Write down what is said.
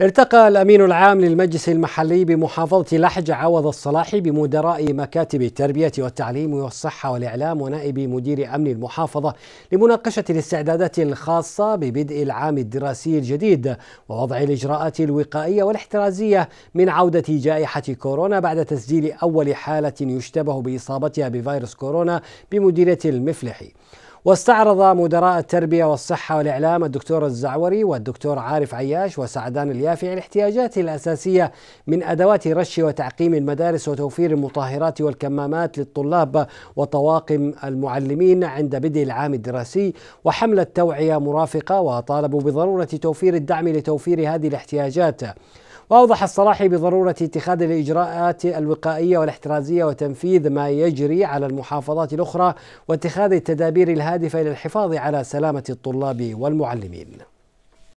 ارتقى الأمين العام للمجلس المحلي بمحافظة لحج عوض الصلاحي بمدراء مكاتب التربية والتعليم والصحة والإعلام ونائب مدير أمن المحافظة لمناقشة الاستعدادات الخاصة ببدء العام الدراسي الجديد ووضع الإجراءات الوقائية والاحترازية من عودة جائحة كورونا بعد تسجيل أول حالة يشتبه بإصابتها بفيروس كورونا بمديرية المفلحي واستعرض مدراء التربية والصحة والإعلام الدكتور الزعوري والدكتور عارف عياش وسعدان اليافعي الاحتياجات الأساسية من أدوات رش وتعقيم المدارس وتوفير المطهرات والكمامات للطلاب وطواقم المعلمين عند بدء العام الدراسي وحملة توعية مرافقة وطالبوا بضرورة توفير الدعم لتوفير هذه الاحتياجات وأوضح الصلاحي بضرورة اتخاذ الإجراءات الوقائية والاحترازية وتنفيذ ما يجري على المحافظات الأخرى واتخاذ التدابير الهادفة إلى الحفاظ على سلامة الطلاب والمعلمين